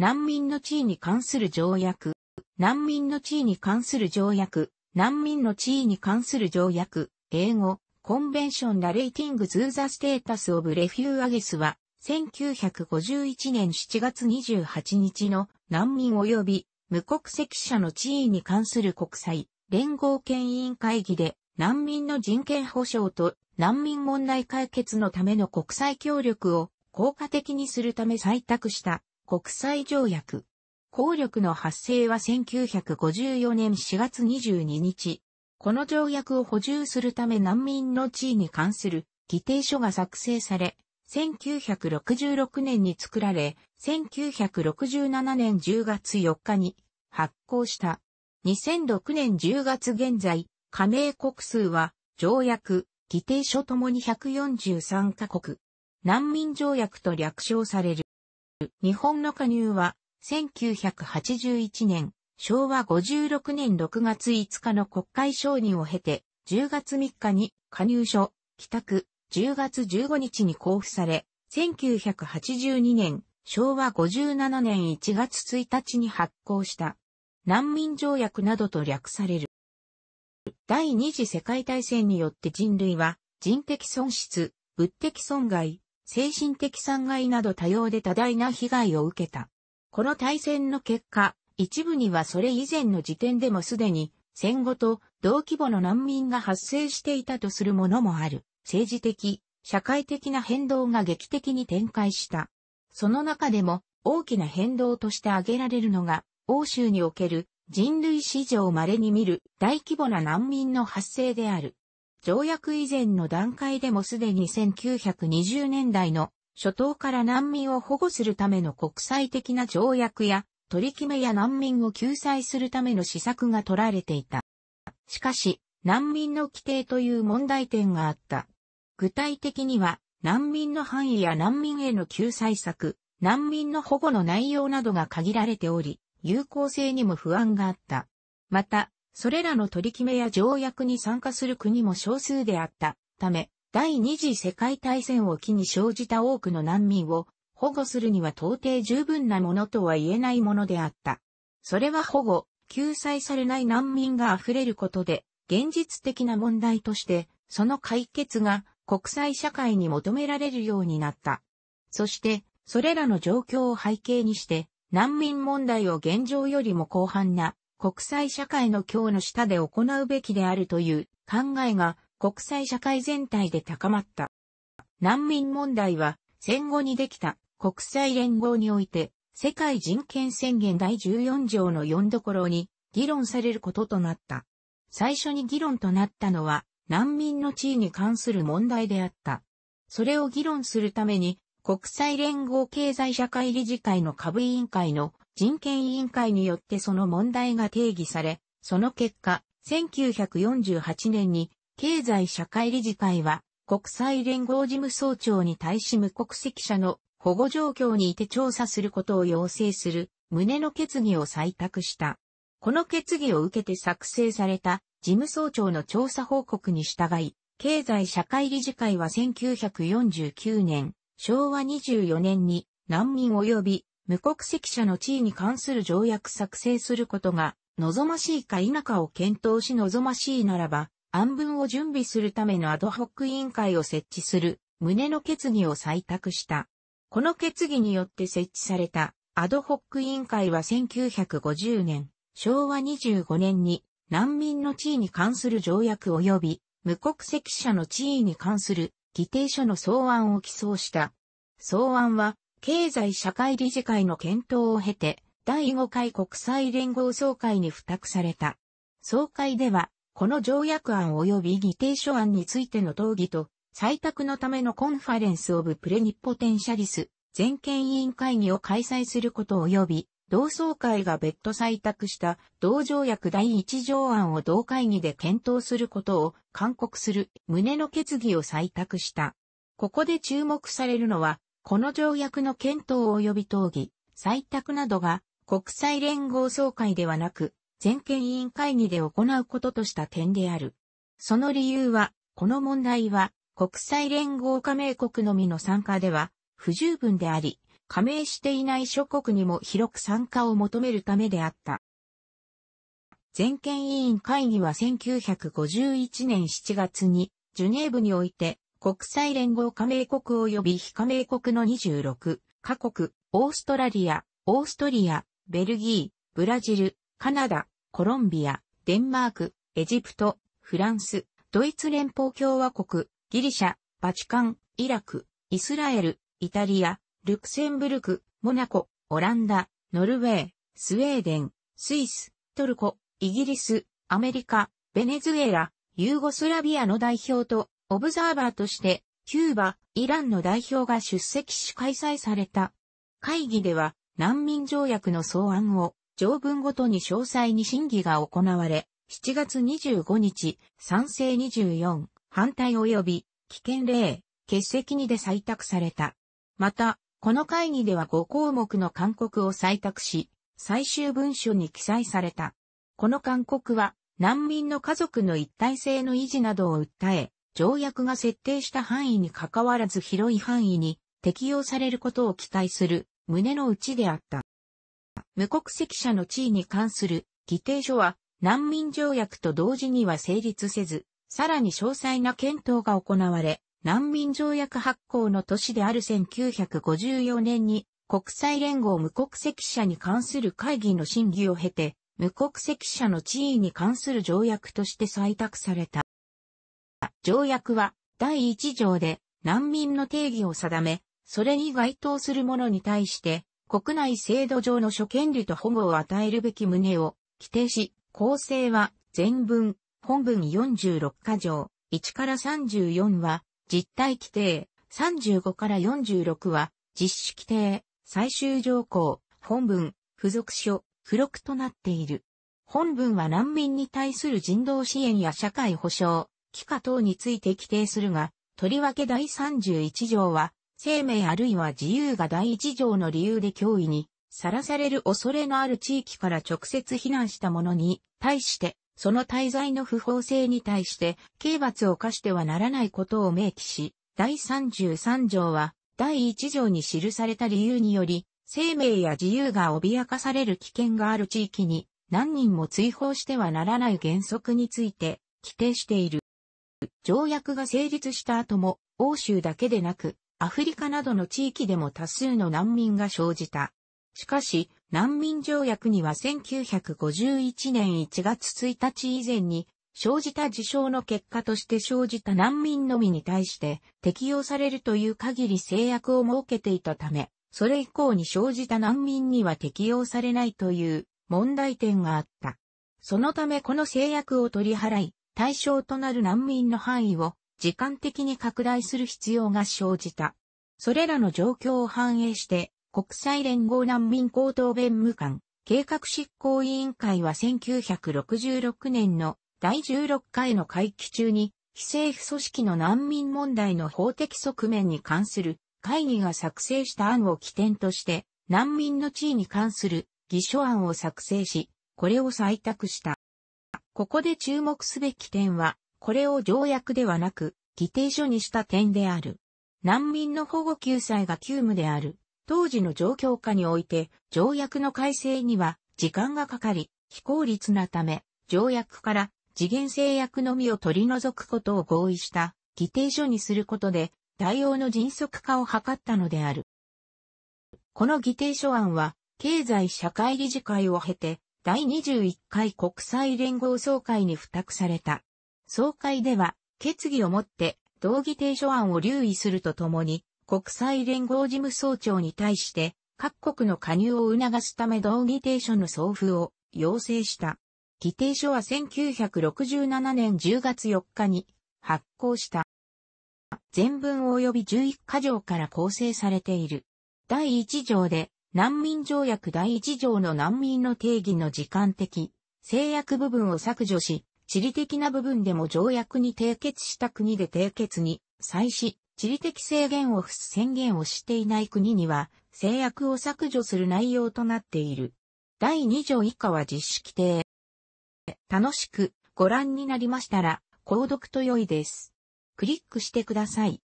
難民の地位に関する条約、難民の地位に関する条約、難民の地位に関する条約、英語、コンベンションラレイティングズーザステータスオブレフューアゲスは、1951年7月28日の難民及び無国籍者の地位に関する国際連合権委員会議で難民の人権保障と難民問題解決のための国際協力を効果的にするため採択した国際条約。効力の発生は1954年4月22日。この条約を補充するため難民の地位に関する議定書が作成され、1966年に作られ、1967年10月4日に発行した。2006年10月現在、加盟国数は条約、議定書ともに143カ国。難民条約と略称される。日本の加入は、1981年、昭和56年6月5日の国会承認を経て、10月3日に加入書、帰宅、10月15日に交付され、1982年、昭和57年1月1日に発行した、難民条約などと略される。第二次世界大戦によって人類は、人的損失、物的損害、精神的損害など多様で多大な被害を受けた。この大戦の結果、一部にはそれ以前の時点でもすでに戦後と同規模の難民が発生していたとするものもある。政治的、社会的な変動が劇的に展開した。その中でも大きな変動として挙げられるのが、欧州における人類史上稀に見る大規模な難民の発生である。条約以前の段階でもすでに1920年代の初頭から難民を保護するための国際的な条約や取り決めや難民を救済するための施策が取られていた。しかし、難民の規定という問題点があった。具体的には、難民の範囲や難民への救済策、難民の保護の内容などが限られており、有効性にも不安があった。また、それらの取り決めや条約に参加する国も少数であったため、第二次世界大戦を機に生じた多くの難民を保護するには到底十分なものとは言えないものであった。それは保護、救済されない難民が溢れることで、現実的な問題として、その解決が国際社会に求められるようになった。そして、それらの状況を背景にして、難民問題を現状よりも広範な国際社会の今日の下で行うべきであるという考えが国際社会全体で高まった。難民問題は戦後にできた国際連合において世界人権宣言第14条の4どころに議論されることとなった。最初に議論となったのは難民の地位に関する問題であった。それを議論するために国際連合経済社会理事会の下部委員会の人権委員会によってその問題が定義され、その結果、1948年に経済社会理事会は国際連合事務総長に対し無国籍者の保護状況にいて調査することを要請する旨の決議を採択した。この決議を受けて作成された事務総長の調査報告に従い、経済社会理事会は1949年、昭和24年に難民及び無国籍者の地位に関する条約作成することが望ましいか否かを検討し望ましいならば、案文を準備するためのアドホック委員会を設置する旨の決議を採択した。この決議によって設置されたアドホック委員会は1950年、昭和25年に難民の地位に関する条約及び無国籍者の地位に関する議定書の草案を起草した。草案は経済社会理事会の検討を経て、第5回国際連合総会に付託された。総会では、この条約案及び議定書案についての討議と、採択のためのコンファレンスオブプレニポテンシャリス、全権委員会議を開催すること及び、同総会が別途採択した同条約第1条案を同会議で検討することを勧告する旨の決議を採択した。ここで注目されるのは、この条約の検討及び討議、採択などが国際連合総会ではなく、全権委員会議で行うこととした点である。その理由は、この問題は国際連合加盟国のみの参加では不十分であり、加盟していない諸国にも広く参加を求めるためであった。全権委員会議は1951年7月にジュネーブにおいて国際連合加盟国及び非加盟国の26カ国、オーストラリア、オーストリア、ベルギー、ブラジル、カナダ、コロンビア、デンマーク、エジプト、フランス、ドイツ連邦共和国、ギリシャ、バチカン、イラク、イスラエル、イタリア、ルクセンブルク、モナコ、オランダ、ノルウェー、スウェーデン、スイス、トルコ、イギリス、アメリカ、ベネズエラ、ユーゴスラビアの代表とオブザーバーとして、キューバ、イランの代表が出席し開催された。会議では、難民条約の草案を、条文ごとに詳細に審議が行われ、7月25日、賛成24、反対及び、危険例、欠席にで採択された。また、この会議では5項目の勧告を採択し、最終文書に記載された。この勧告は、難民の家族の一体性の維持などを訴え、条約が設定した範囲に関わらず広い範囲に適用されることを期待する胸の内であった。無国籍者の地位に関する議定書は難民条約と同時には成立せず、さらに詳細な検討が行われ、難民条約発行の年である1954年に国際連合無国籍者に関する会議の審議を経て、無国籍者の地位に関する条約として採択された。条約は第1条で難民の定義を定め、それに該当する者に対して国内制度上の諸権利と保護を与えるべき旨を規定し、構成は全文、本文46箇条、1から34は実態規定、35から46は実施規定、最終条項、本文、付属書、付録となっている。本文は難民に対する人道支援や社会保障、器科等について規定するが、とりわけ第31条は、生命あるいは自由が第1条の理由で脅威に、さらされる恐れのある地域から直接避難した者に、対して、その滞在の不法性に対して、刑罰を課してはならないことを明記し、第33条は、第1条に記された理由により、生命や自由が脅かされる危険がある地域に、何人も追放してはならない原則について、規定している。条約が成立した後も、欧州だけでなく、アフリカなどの地域でも多数の難民が生じた。しかし、難民条約には1951年1月1日以前に生じた事象の結果として生じた難民のみに対して適用されるという限り制約を設けていたため、それ以降に生じた難民には適用されないという問題点があった。そのためこの制約を取り払い、対象となる難民の範囲を時間的に拡大する必要が生じた。それらの状況を反映して、国際連合難民高等弁務官計画執行委員会は1966年の第16回の会期中に、非政府組織の難民問題の法的側面に関する会議が作成した案を起点として、難民の地位に関する議書案を作成し、これを採択した。ここで注目すべき点は、これを条約ではなく、議定書にした点である。難民の保護救済が急務である。当時の状況下において、条約の改正には時間がかかり、非効率なため、条約から次元制約のみを取り除くことを合意した議定書にすることで、対応の迅速化を図ったのである。この議定書案は、経済社会理事会を経て、第21回国際連合総会に付託された。総会では、決議をもって、同議提書案を留意するとともに、国際連合事務総長に対して、各国の加入を促すため同議提書の送付を要請した。議定書は1967年10月4日に発行した。全文及び11箇条から構成されている。第1条で難民条約第1条の難民の定義の時間的制約部分を削除し、地理的な部分でも条約に締結した国で締結に際し、地理的制限を付す宣言をしていない国には制約を削除する内容となっている。第2条以下は実施規定。楽しくご覧になりましたら、購読と良いです。クリックしてください。